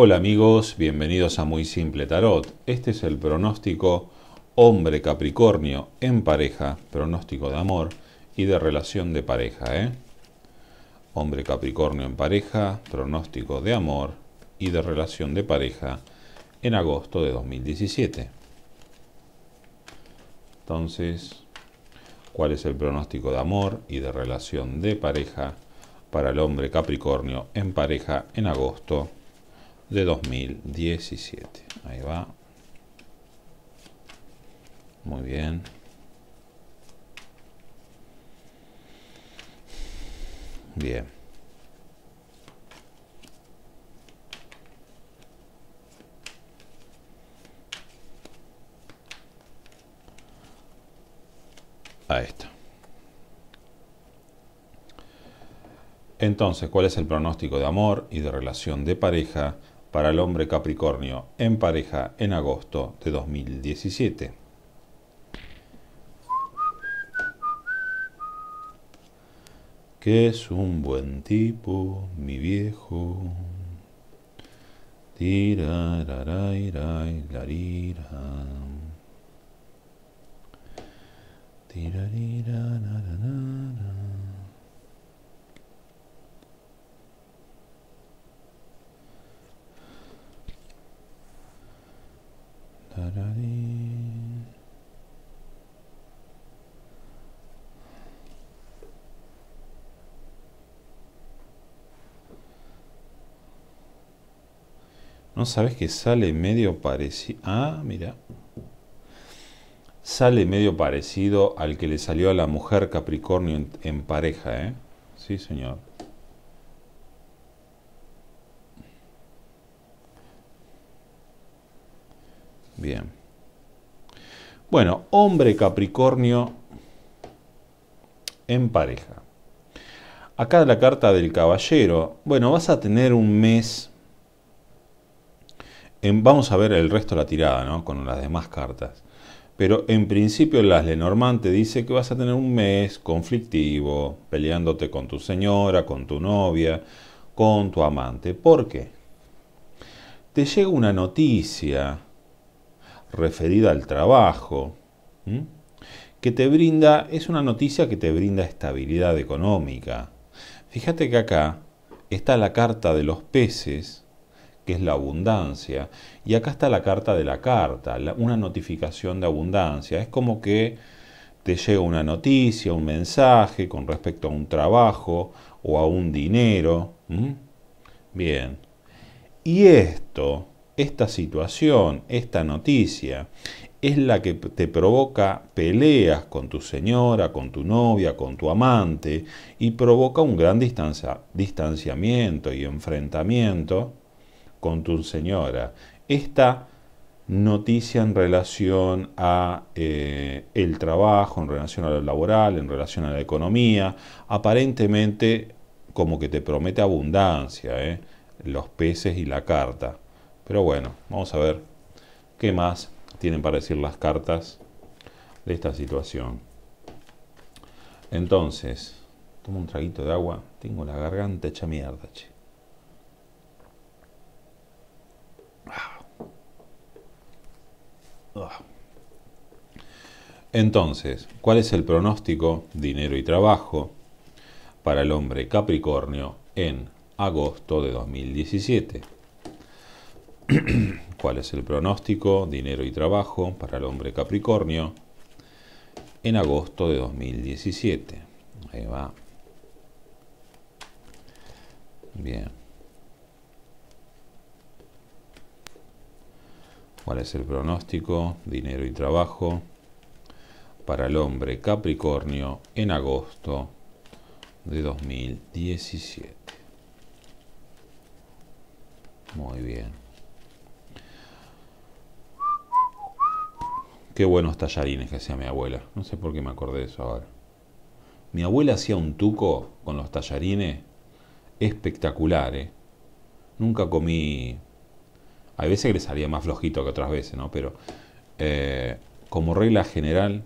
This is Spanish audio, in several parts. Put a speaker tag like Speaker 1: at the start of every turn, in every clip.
Speaker 1: Hola amigos, bienvenidos a Muy Simple Tarot. Este es el pronóstico hombre Capricornio en pareja, pronóstico de amor y de relación de pareja. ¿eh? Hombre Capricornio en pareja, pronóstico de amor y de relación de pareja en agosto de 2017. Entonces, ¿cuál es el pronóstico de amor y de relación de pareja para el hombre Capricornio en pareja en agosto de 2017. Ahí va. Muy bien. Bien. Ahí está. Entonces, ¿cuál es el pronóstico de amor y de relación de pareja para el hombre Capricornio en pareja en agosto de 2017. Que es un buen tipo, mi viejo. Tira, Tira, No sabes que sale medio parecido. Ah, mira. Sale medio parecido al que le salió a la mujer Capricornio en, en pareja, ¿eh? Sí, señor. Bien. Bueno, hombre Capricornio en pareja. Acá la carta del caballero. Bueno, vas a tener un mes vamos a ver el resto de la tirada, ¿no? Con las demás cartas. Pero en principio las Lenormand te dice que vas a tener un mes conflictivo, peleándote con tu señora, con tu novia, con tu amante. ¿Por qué? Te llega una noticia referida al trabajo, que te brinda, es una noticia que te brinda estabilidad económica. Fíjate que acá está la carta de los peces, que es la abundancia. Y acá está la carta de la carta, una notificación de abundancia. Es como que te llega una noticia, un mensaje con respecto a un trabajo o a un dinero. Bien. Y esto, esta situación, esta noticia, es la que te provoca peleas con tu señora, con tu novia, con tu amante, y provoca un gran distanciamiento y enfrentamiento con tu señora. Esta noticia en relación a eh, el trabajo, en relación a lo laboral, en relación a la economía, aparentemente como que te promete abundancia, ¿eh? los peces y la carta. Pero bueno, vamos a ver qué más tienen para decir las cartas de esta situación. Entonces, tomo un traguito de agua, tengo la garganta hecha mierda, che. Entonces, ¿cuál es el pronóstico, dinero y trabajo para el hombre Capricornio en agosto de 2017? ¿Cuál es el pronóstico, dinero y trabajo para el hombre Capricornio en agosto de 2017? Ahí va. Bien. ¿Cuál es el pronóstico? Dinero y trabajo. Para el hombre Capricornio en agosto de 2017. Muy bien. Qué buenos tallarines que hacía mi abuela. No sé por qué me acordé de eso ahora. Mi abuela hacía un tuco con los tallarines espectacular, ¿eh? Nunca comí hay veces que le salía más flojito que otras veces, ¿no? Pero eh, como regla general,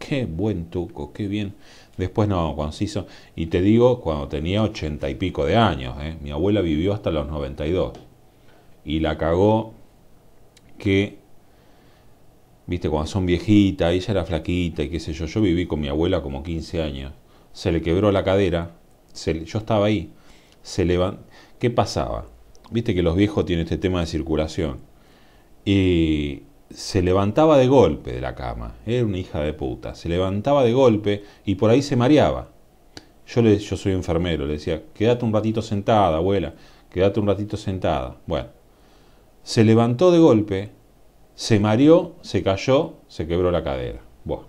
Speaker 1: qué buen tuco, qué bien. Después no, cuando se hizo, y te digo, cuando tenía ochenta y pico de años, ¿eh? mi abuela vivió hasta los 92. Y la cagó que, viste, cuando son viejitas, ella era flaquita y qué sé yo, yo viví con mi abuela como 15 años. Se le quebró la cadera, se yo estaba ahí, se levantó. ¿Qué pasaba? Viste que los viejos tienen este tema de circulación. Y se levantaba de golpe de la cama. Era una hija de puta. Se levantaba de golpe y por ahí se mareaba. Yo, le, yo soy enfermero, le decía, quédate un ratito sentada, abuela, quédate un ratito sentada. Bueno, se levantó de golpe, se mareó, se cayó, se quebró la cadera. Buah.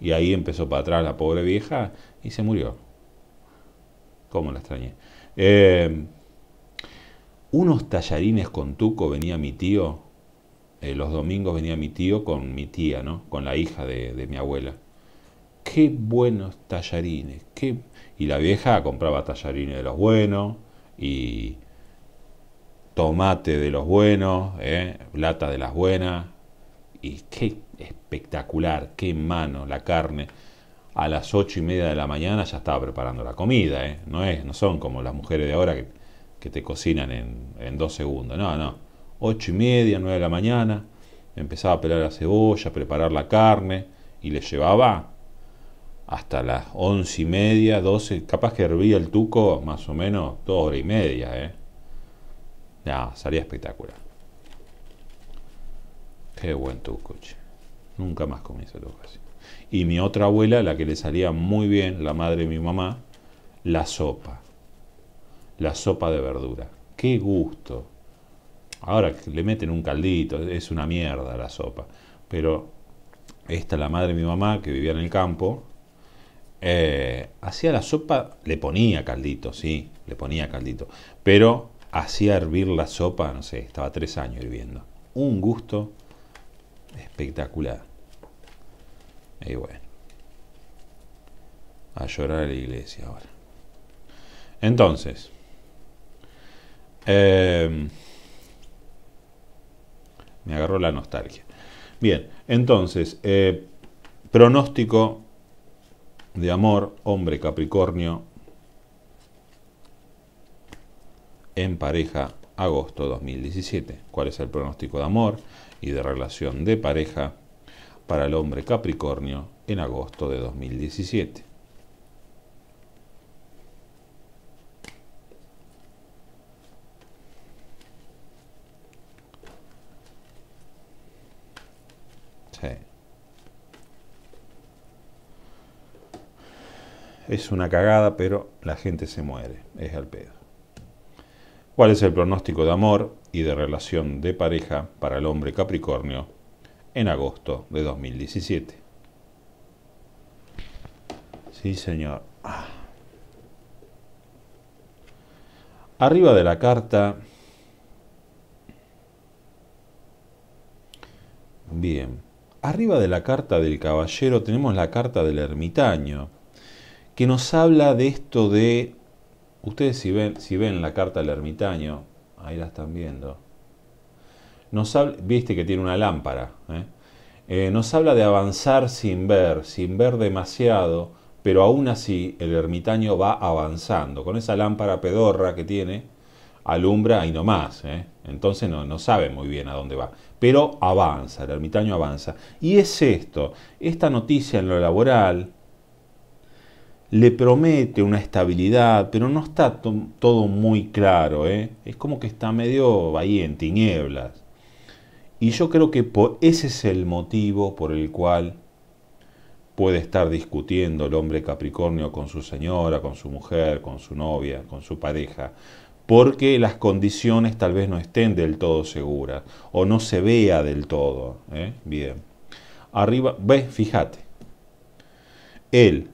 Speaker 1: Y ahí empezó para atrás la pobre vieja y se murió. ¿Cómo la extrañé? Eh, unos tallarines con tuco venía mi tío, eh, los domingos venía mi tío con mi tía, ¿no? Con la hija de, mi abuela. Qué buenos tallarines, qué... Y la vieja compraba tallarines de los buenos y tomate de los buenos, ¿eh? lata de las buenas. Y qué espectacular, qué mano la carne. A las ocho y media de la mañana ya estaba preparando la comida, ¿eh? no es, no son como las mujeres de ahora que que te cocinan en, dos segundos. No, no. Ocho y media, nueve de la mañana, empezaba a pelar la cebolla, a preparar la carne y le llevaba hasta las once y media, doce, capaz que hervía el tuco más o menos dos horas y media, ¿eh? ya salía espectacular. Qué buen tuco, che. Nunca más comí ese tuco así. Y mi otra abuela, la que le salía muy bien, la madre de mi mamá, la sopa la sopa de verdura. ¡Qué gusto! Ahora le meten un caldito, es una mierda la sopa. Pero esta, la madre de mi mamá, que vivía en el campo, eh, hacía la sopa, le ponía caldito, sí, le ponía caldito. Pero hacía hervir la sopa, no sé, estaba tres años hirviendo. Un gusto espectacular. Y bueno. A llorar a la iglesia ahora. Entonces, Em, me agarró la nostalgia. Bien, entonces, eh, pronóstico de amor, hombre Capricornio, en pareja, agosto 2017. ¿Cuál es el pronóstico de amor y de relación de pareja para el hombre Capricornio en agosto de 2017? es una cagada, pero la gente se muere, es al pedo. ¿Cuál es el pronóstico de amor y de relación de pareja para el hombre Capricornio en agosto de 2017? Sí, señor. Ah. Arriba de la carta... Bien. Arriba de la carta del caballero tenemos la carta del ermitaño que nos habla de esto de, ustedes si ven, si ven la carta del ermitaño, ahí la están viendo, nos viste que tiene una lámpara, ¿eh? Eh, nos habla de avanzar sin ver, sin ver demasiado, pero aún así el ermitaño va avanzando, con esa lámpara pedorra que tiene, alumbra y no más, ¿eh? entonces no, no sabe muy bien a dónde va, pero avanza, el ermitaño avanza. Y es esto, esta noticia en lo laboral, le promete una estabilidad, pero no está todo muy claro, ¿eh? es como que está medio ahí en tinieblas. Y yo creo que ese es el motivo por el cual puede estar discutiendo el hombre Capricornio con su señora, con su mujer, con su novia, con su pareja, porque las condiciones tal vez no estén del todo seguras o no se vea del todo. ¿eh? Bien. Arriba, ve, fíjate. Él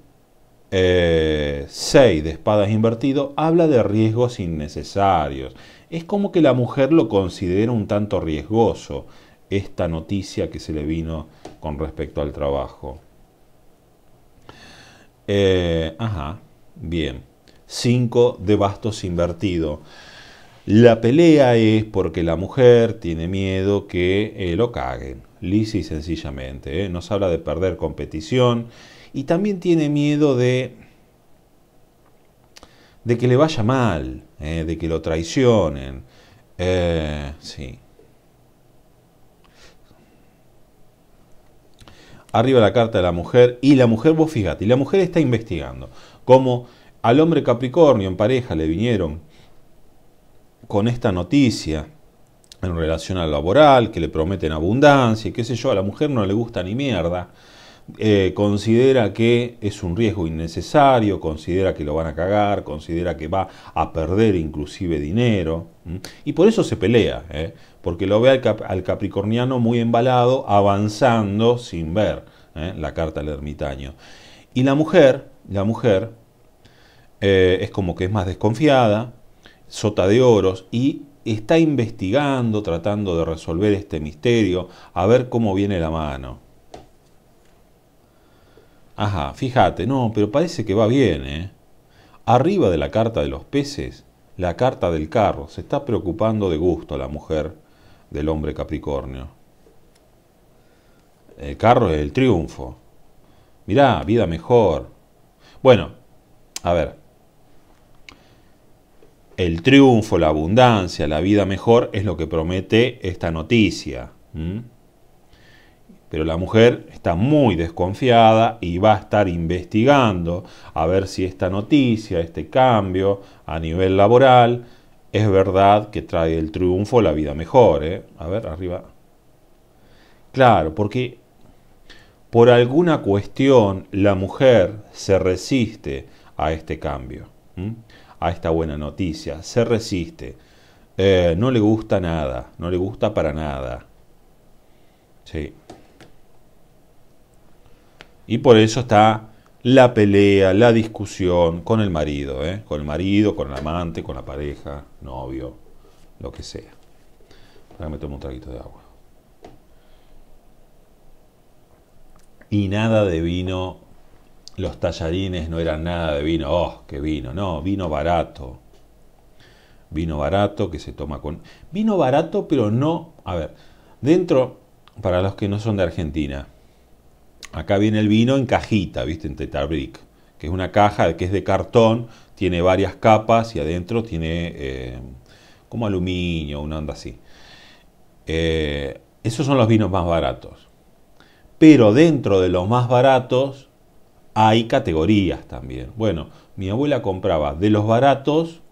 Speaker 1: 6 eh, de espadas invertido habla de riesgos innecesarios. Es como que la mujer lo considera un tanto riesgoso, esta noticia que se le vino con respecto al trabajo. Eh, ajá, bien. 5 de bastos invertido. La pelea es porque la mujer tiene miedo que eh, lo caguen, lisa y sencillamente. Nos habla de perder competición y también tiene miedo de, de que le vaya mal, eh, de que lo traicionen. Eh, sí. Arriba la carta de la mujer y la mujer, vos fíjate, y la mujer está investigando cómo al hombre Capricornio en pareja le vinieron con esta noticia en relación al laboral, que le prometen abundancia y qué sé yo, a la mujer no le gusta ni mierda. Eh, considera que es un riesgo innecesario, considera que lo van a cagar, considera que va a perder inclusive dinero. Y por eso se pelea, ¿eh? porque lo ve al, capricorniano muy embalado, avanzando sin ver ¿eh? la carta al ermitaño. Y la mujer, la mujer es como que es más desconfiada, sota de oros y está investigando, tratando de resolver este misterio, a ver cómo viene la mano. Ajá, fíjate, no, pero parece que va bien, ¿eh? Arriba de la carta de los peces, la carta del carro. Se está preocupando de gusto la mujer del hombre Capricornio. El carro es el triunfo. Mirá, vida mejor. Bueno, a ver. El triunfo, la abundancia, la vida mejor es lo que promete esta noticia. Pero la mujer está muy desconfiada y va a estar investigando a ver si esta noticia, este cambio a nivel laboral, es verdad que trae el triunfo, la vida mejor. ¿eh? A ver, arriba. Claro, porque por alguna cuestión la mujer se resiste a este cambio, a esta buena noticia, se resiste. Eh, no le gusta nada, no le gusta para nada. Sí. Y por eso está la pelea, la discusión con el marido, ¿eh? con el marido, con el amante, con la pareja, novio, lo que sea. Ahora me tomo un traguito de agua. Y nada de vino, los tallarines no eran nada de vino, oh, qué vino, no, vino barato. Vino barato que se toma con... Vino barato, pero no... A ver, dentro, para los que no son de Argentina, acá viene el vino en cajita, ¿viste? En Tetabric, que es una caja que es de cartón, tiene varias capas y adentro tiene eh, como aluminio, una onda así. Eh, esos son los vinos más baratos. Pero dentro de los más baratos hay categorías también. Bueno, mi abuela compraba de los baratos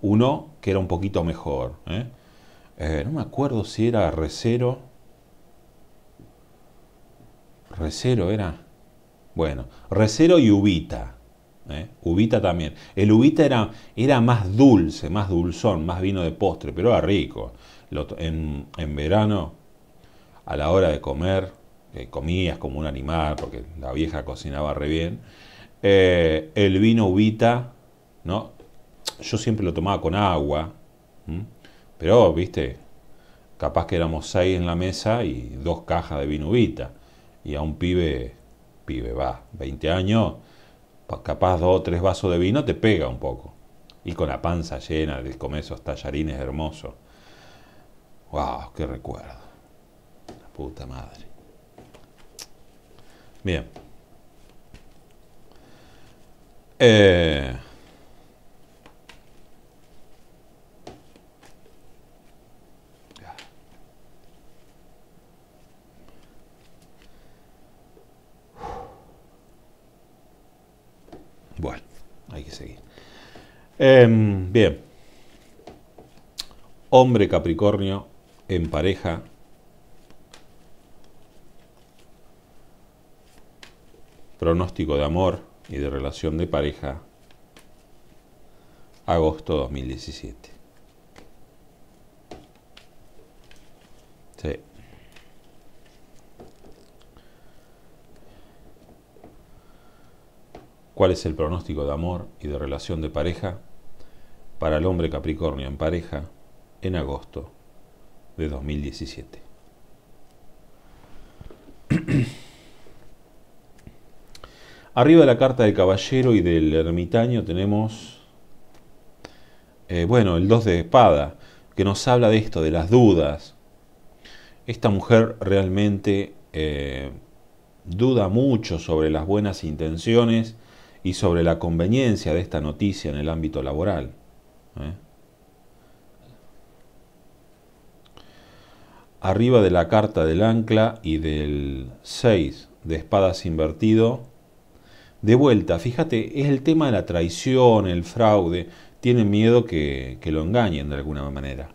Speaker 1: uno que era un poquito mejor. ¿eh? no me acuerdo si era recero Recero era. Bueno, Recero y Ubita. ¿eh? Ubita también. El Ubita era, era más dulce, más dulzón, más vino de postre, pero era rico. en, verano, a la hora de comer, comías como un animal, porque la vieja cocinaba re bien. Eh, el vino Ubita, ¿no? Yo siempre lo tomaba con agua, pero, viste, capaz que éramos seis en la mesa y dos cajas de vino Ubita y a un pibe, pibe va, 20 años, capaz dos o tres vasos de vino te pega un poco. Y con la panza llena de comer esos tallarines hermosos. ¡Wow! ¡Qué recuerdo! La puta madre. Bien. Eh, Em, bien. Hombre Capricornio en pareja. Pronóstico de amor y de relación de pareja. Agosto 2017. Sí. ¿Cuál es el pronóstico de amor y de relación de pareja? para el hombre Capricornio en pareja en agosto de 2017. Arriba de la carta del caballero y del ermitaño tenemos, eh, bueno, el 2 de espada, que nos habla de esto, de las dudas. Esta mujer realmente eh, duda mucho sobre las buenas intenciones y sobre la conveniencia de esta noticia en el ámbito laboral. ¿Eh? Arriba de la carta del ancla y del 6 de espadas invertido. De vuelta, fíjate, es el tema de la traición, el fraude. Tienen miedo que, que lo engañen de alguna manera.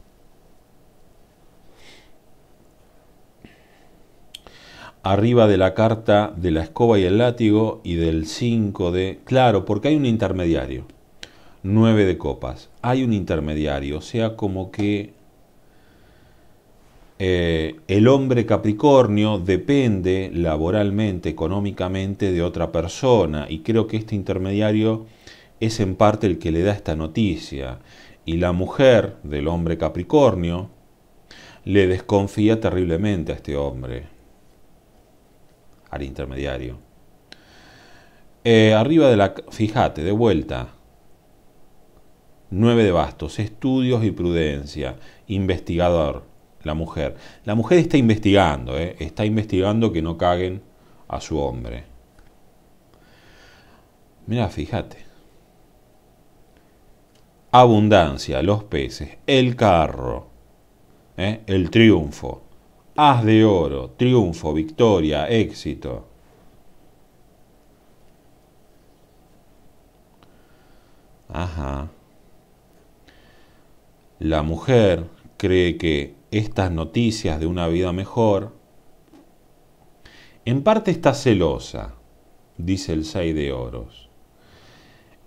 Speaker 1: arriba de la carta de la escoba y el látigo y del 5 de... Claro, porque hay un intermediario. 9 de copas. Hay un intermediario, o sea, como que eh, el hombre Capricornio depende laboralmente, económicamente de otra persona y creo que este intermediario es en parte el que le da esta noticia. Y la mujer del hombre Capricornio le desconfía terriblemente a este hombre, al intermediario. Eh, arriba de la... Fíjate, de vuelta, 9 de bastos, estudios y prudencia, investigador, la mujer. La mujer está investigando, ¿eh? está investigando que no caguen a su hombre. Mira, fíjate. Abundancia, los peces, el carro, ¿eh? el triunfo, haz de oro, triunfo, victoria, éxito. Ajá. La mujer cree que estas noticias de una vida mejor, en parte está celosa, dice el 6 de oros.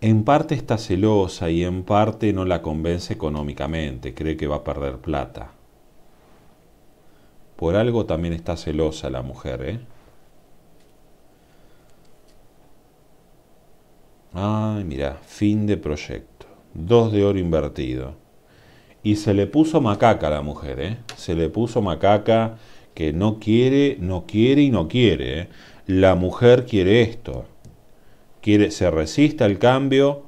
Speaker 1: En parte está celosa y en parte no la convence económicamente, cree que va a perder plata. Por algo también está celosa la mujer, ¿eh? Ay, mira, fin de proyecto. Dos de oro invertido. Y se le puso macaca a la mujer, ¿eh? Se le puso macaca que no quiere, no quiere y no quiere. ¿eh? La mujer quiere esto. Quiere, se resiste al cambio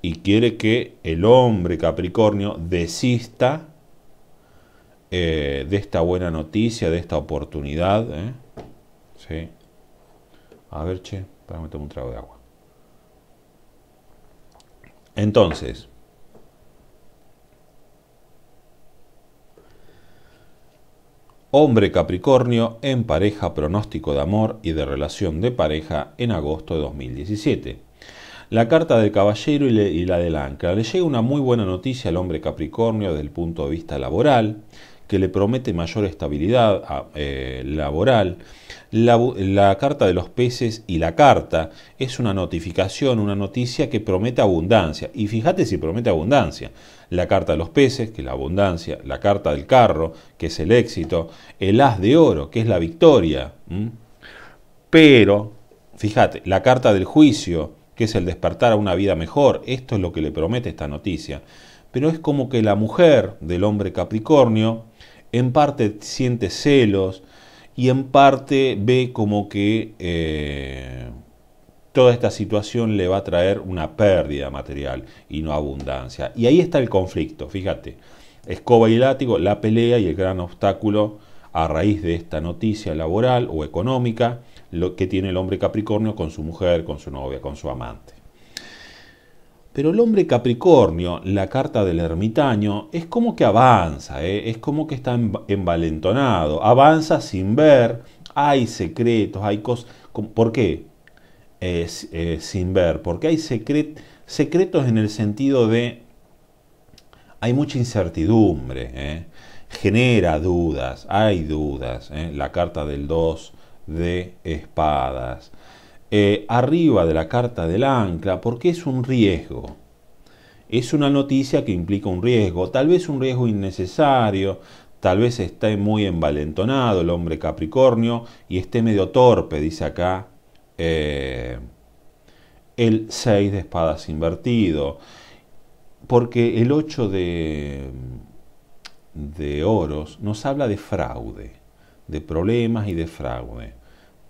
Speaker 1: y quiere que el hombre Capricornio desista eh, de esta buena noticia, de esta oportunidad. ¿eh? ¿Sí? A ver, che, para meterme un trago de agua. Entonces, Hombre Capricornio en pareja, pronóstico de amor y de relación de pareja en agosto de 2017. La carta del caballero y, la del ancla. Le llega una muy buena noticia al hombre Capricornio desde el punto de vista laboral que le promete mayor estabilidad eh, laboral. La, carta de los peces y la carta es una notificación, una noticia que promete abundancia. Y fíjate si promete abundancia. La carta de los peces, que es la abundancia, la carta del carro, que es el éxito, el haz de oro, que es la victoria. ¿Mm? Pero, fíjate, la carta del juicio, que es el despertar a una vida mejor, esto es lo que le promete esta noticia. Pero es como que la mujer del hombre Capricornio, en parte siente celos y en parte ve como que eh, toda esta situación le va a traer una pérdida material y no abundancia. Y ahí está el conflicto, fíjate. Escoba y látigo, la pelea y el gran obstáculo a raíz de esta noticia laboral o económica lo que tiene el hombre Capricornio con su mujer, con su novia, con su amante. Pero el hombre Capricornio, la carta del ermitaño, es como que avanza, ¿eh? es como que está envalentonado, avanza sin ver, hay secretos, hay cosas... ¿Por qué? Eh, sin ver, porque hay secretos en el sentido de... Hay mucha incertidumbre, ¿eh? genera dudas, hay dudas, la carta del 2 de espadas. Eh, arriba de la carta del ancla porque es un riesgo. Es una noticia que implica un riesgo, tal vez un riesgo innecesario, tal vez esté muy envalentonado el hombre Capricornio y esté medio torpe, dice acá eh, el 6 de espadas invertido, porque el 8 de, de oros nos habla de fraude, de problemas y de fraude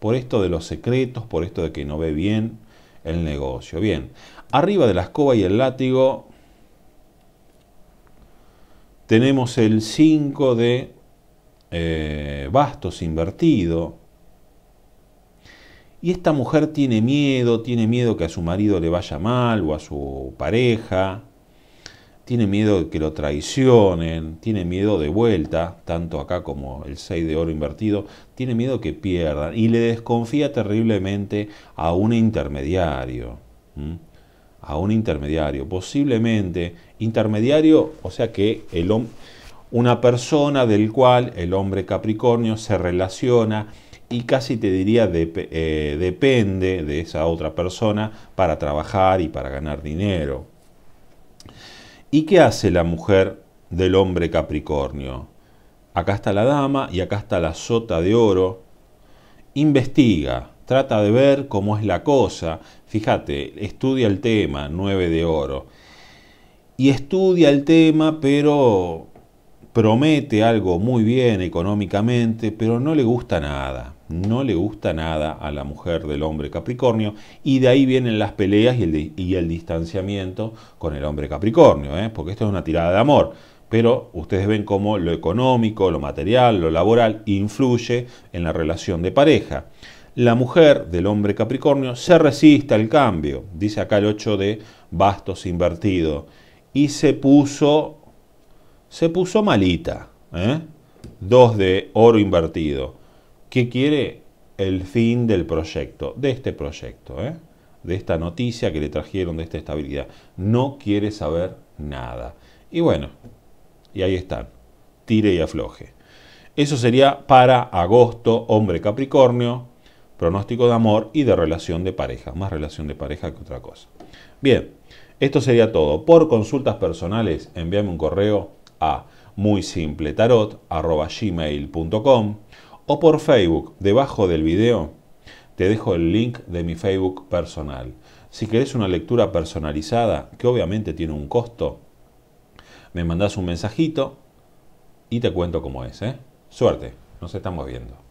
Speaker 1: por esto de los secretos, por esto de que no ve bien el negocio. Bien, arriba de la escoba y el látigo tenemos el 5 de eh, bastos invertido. Y esta mujer tiene miedo, tiene miedo que a su marido le vaya mal o a su pareja tiene miedo de que lo traicionen, tiene miedo de vuelta, tanto acá como el 6 de oro invertido, tiene miedo que pierdan y le desconfía terriblemente a un intermediario. A un intermediario, posiblemente intermediario, o sea que el una persona del cual el hombre Capricornio se relaciona y casi te diría eh, depende de esa otra persona para trabajar y para ganar dinero. ¿Y qué hace la mujer del hombre Capricornio? Acá está la dama y acá está la sota de oro. Investiga, trata de ver cómo es la cosa. Fíjate, estudia el tema, 9 de oro. Y estudia el tema, pero promete algo muy bien económicamente, pero no le gusta nada, no le gusta nada a la mujer del hombre Capricornio, y de ahí vienen las peleas y el, distanciamiento con el hombre Capricornio, ¿eh? porque esto es una tirada de amor. Pero ustedes ven cómo lo económico, lo material, lo laboral influye en la relación de pareja. La mujer del hombre Capricornio se resiste al cambio, dice acá el 8 de bastos invertido, y se puso se puso malita. ¿eh? Dos de oro invertido. ¿Qué quiere? El fin del proyecto, de este proyecto, ¿eh? de esta noticia que le trajeron, de esta estabilidad. No quiere saber nada. Y bueno, y ahí están. Tire y afloje. Eso sería para agosto, hombre Capricornio, pronóstico de amor y de relación de pareja. Más relación de pareja que otra cosa. Bien, esto sería todo. Por consultas personales, envíame un correo a muy simple tarot o por Facebook, debajo del video te dejo el link de mi Facebook personal. Si querés una lectura personalizada, que obviamente tiene un costo, me mandas un mensajito y te cuento cómo es. ¿eh? Suerte, nos estamos viendo.